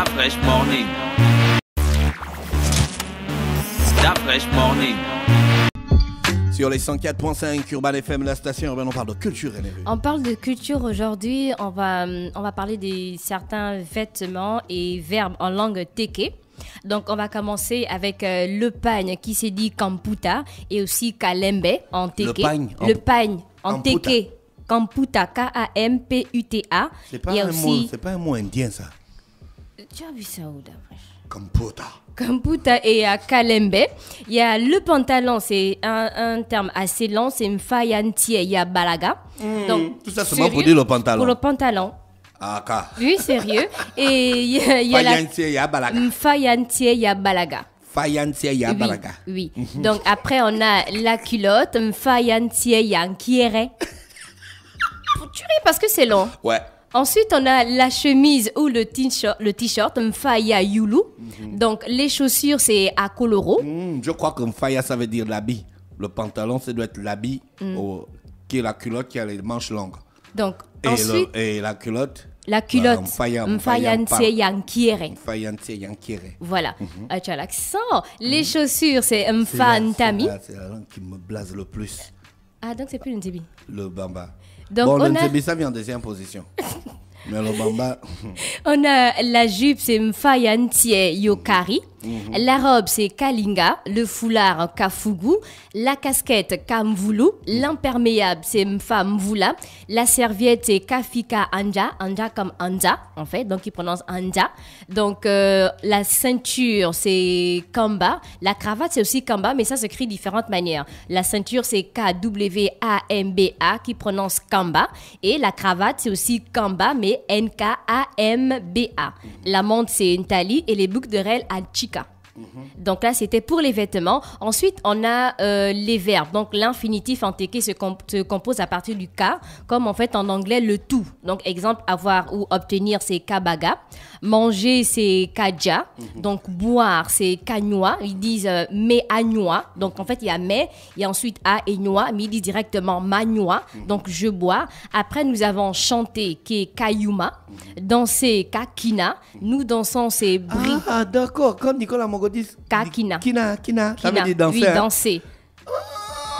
Da Fresh Morning. Da Fresh Morning. Sur les 104.5 Urban FM, la station urbaine, on parle de culture On parle de culture aujourd'hui, on va, euh, on va parler de certains vêtements et verbes en langue teke. Donc, on va commencer avec euh, le pagne qui s'est dit Kamputa et aussi Kalembe en teke. Le pagne. en, teke. Kamputa, K-A-M-P-U-T-A. C'est pas, un aussi... pas un mot indien, ça. Tu as vu ça où d'après Kamputa. Kamputa et à Kalembe. Il y a le pantalon, c'est un, terme assez long, c'est une Balaga. Hmm. Donc, tout ça c'est pour dire le pantalon. Pour le pantalon. Ah, Oui, sérieux. Et il y a, y a la. Balaga. Faille Balaga. ya balaga. Oui. oui. Mhm. Donc après on a la culotte, fayantia ya kiere. tu ris parce que c'est long. Ouais. Ensuite, on a la chemise ou le t-shirt Mfaya Yulu. Mm -hmm. Donc, les chaussures, c'est à Coloro. Hmm, je crois que Mfaya, ça veut dire l'habit. Le pantalon, ça doit être l'habit hmm. qui est la culotte qui a les manches longues. Donc, et, ensuite, et la culotte la culotte. Bah, Mfayanse yankiere. Voilà. Mhm. Ah, tu as l'accent. Les mhm. chaussures, c'est Mfantami. C'est la langue qui me blase le plus. Ah, donc c'est plus le Le Bamba. Donc bon, le ça vient en deuxième position. On a la jupe, c'est Mfayantie Yokari. Mhm. La robe, c'est Kalinga, le foulard, Kafugu, la casquette, Kamvulu, mhm. l'imperméable, c'est Mfa Mvula, la serviette, c'est Kafika Anja, Anja comme Anja, en fait, donc ils prononcent Anja. Donc euh, la ceinture, c'est Kamba, la cravate, c'est aussi Kamba, mais ça s'écrit de différentes manières. La ceinture, c'est K-W-A-M-B-A, qui prononce Kamba, et la cravate, c'est aussi Kamba, mais N-K-A-M-B-A. La montre, c'est Ntali, et les boucles d'oreilles, à Mhm. Donc là, c'était pour les vêtements. Ensuite, on a euh, les verbes. Donc l'infinitif en teke se, compose à partir du cas, comme en fait en anglais le tout. Donc exemple, avoir ou obtenir, c'est kabaga. Manger, c'est kaja. Mhm. Donc boire, c'est kanywa. Ils disent euh, me Donc en fait, il y a me, il y a ensuite a et noa, mais ils disent directement manywa. Mhm. Donc je bois. Après, nous avons chanté, qui est kayuma. Danser, kakina. Nous dansons, c'est bri. Ah, d'accord, comme Nicolas Mongo dit Kakina. Kina, Kina, ça veut dire danser. Oui, hein? danser.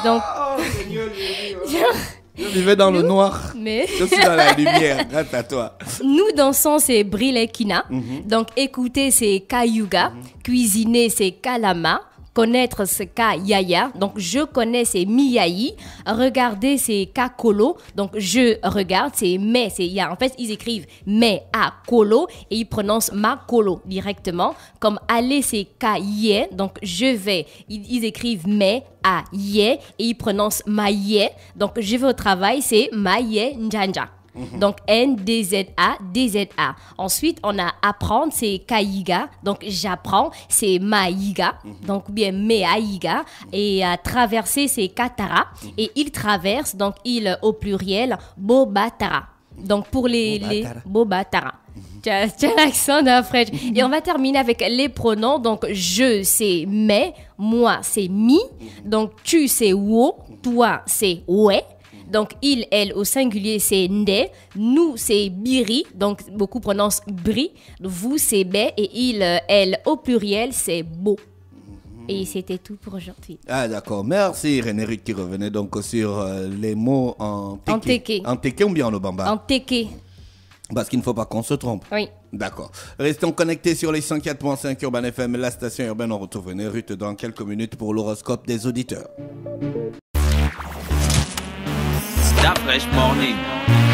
Donc. Oh, Seigneur, je, vivais dans le noir. Mais... Je suis dans la lumière, grâce à toi. Nous dansons, c'est brille kina. Mhm. Donc écouter, c'est Kayuga. Mhm. Cuisiner, c'est Kalama connaître ce cas yaya. Donc, je connais, c'est Miyai. Regarder, c'est ka kolo. Donc, je regarde, c'est mais, c'est ya. En fait, ils écrivent mais a kolo et ils prononcent ma kolo directement. Comme aller, c'est ka yé. Donc, je vais. Ils, écrivent mais a yé et ils prononcent ma yé. Donc, je vais au travail, c'est ma yé njanja. Mhm. Donc N-D-Z-A, D-Z-A. Ensuite, on a apprendre, c'est Kaiga. Donc j'apprends, c'est Maiga. Mhm. Donc bien Meaiga. Mhm. Et à traverser, c'est Katara. Et il traverse, donc il au pluriel, Bobatara. Donc pour les Bobatara. Les, Bobatara. Tu as, l'accent d'un fraîche. Et on va terminer avec les pronoms. Donc, je, c'est mais. Moi, c'est mi. Donc, tu, c'est wo. Toi, c'est ouais. Donc, il, elle, au singulier, c'est nde. Nous, c'est biri. Donc, beaucoup prononcent bri. Vous, c'est bé. Et il, elle, au pluriel, c'est beau. Et mhm. c'était tout pour aujourd'hui. Ah d'accord, merci René qui revenait donc sur euh, les mots en teke. En teke. ou bien en obamba En teke. Parce qu'il ne faut pas qu'on se trompe. Oui. D'accord. Restons connectés sur les 104.5 Urban FM, la station urbaine. On retrouve Ruth dans quelques minutes pour l'horoscope des auditeurs. that fresh morning.